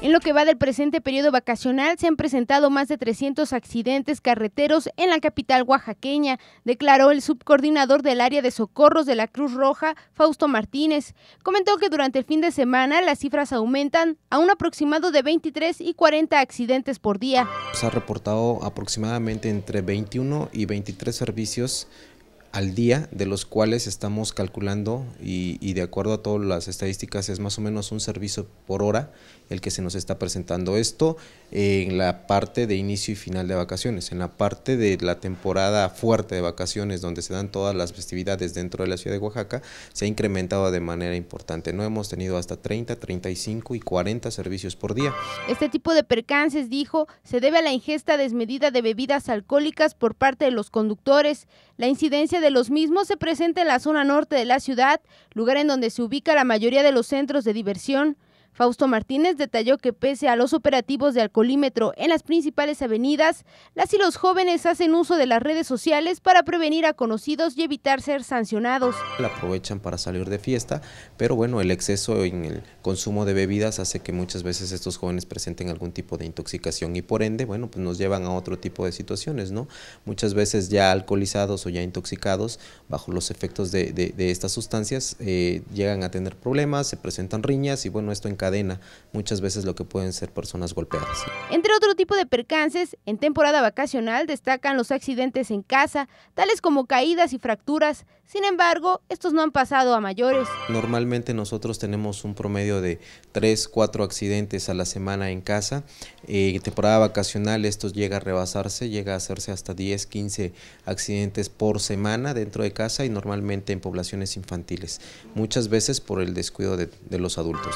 En lo que va del presente periodo vacacional, se han presentado más de 300 accidentes carreteros en la capital oaxaqueña, declaró el subcoordinador del área de socorros de la Cruz Roja, Fausto Martínez. Comentó que durante el fin de semana las cifras aumentan a un aproximado de 23 y 40 accidentes por día. Se ha reportado aproximadamente entre 21 y 23 servicios al día, de los cuales estamos calculando y, de acuerdo a todas las estadísticas es más o menos un servicio por hora el que se nos está presentando esto en la parte de inicio y final de vacaciones, en la parte de la temporada fuerte de vacaciones donde se dan todas las festividades dentro de la ciudad de Oaxaca, se ha incrementado de manera importante. No hemos tenido hasta 30, 35 y 40 servicios por día. Este tipo de percances, dijo, se debe a la ingesta desmedida de bebidas alcohólicas por parte de los conductores, la incidencia de los mismos se presenta en la zona norte de la ciudad, lugar en donde se ubica la mayoría de los centros de diversión, Fausto Martínez detalló que pese a los operativos de alcoholímetro en las principales avenidas, las y los jóvenes hacen uso de las redes sociales para prevenir a conocidos y evitar ser sancionados. La aprovechan para salir de fiesta, pero bueno, el exceso en el consumo de bebidas hace que muchas veces estos jóvenes presenten algún tipo de intoxicación y por ende, bueno, pues nos llevan a otro tipo de situaciones, ¿no? Muchas veces ya alcoholizados o ya intoxicados bajo los efectos de, estas sustancias eh, llegan a tener problemas, se presentan riñas y bueno, esto encarga cadena, muchas veces lo que pueden ser personas golpeadas. Entre otro tipo de percances, en temporada vacacional destacan los accidentes en casa, tales como caídas y fracturas. Sin embargo, estos no han pasado a mayores. Normalmente nosotros tenemos un promedio de 3, 4 accidentes a la semana en casa. Eh, en temporada vacacional estos llega a rebasarse, llega a hacerse hasta 10, 15 accidentes por semana dentro de casa y normalmente en poblaciones infantiles, muchas veces por el descuido de, los adultos.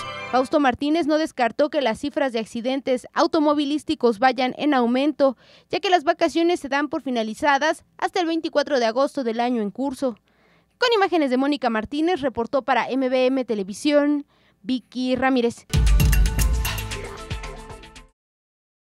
Martínez no descartó que las cifras de accidentes automovilísticos vayan en aumento, ya que las vacaciones se dan por finalizadas hasta el 24 de agosto del año en curso. Con imágenes de Mónica Martínez, reportó para MBM Televisión Vicky Ramírez.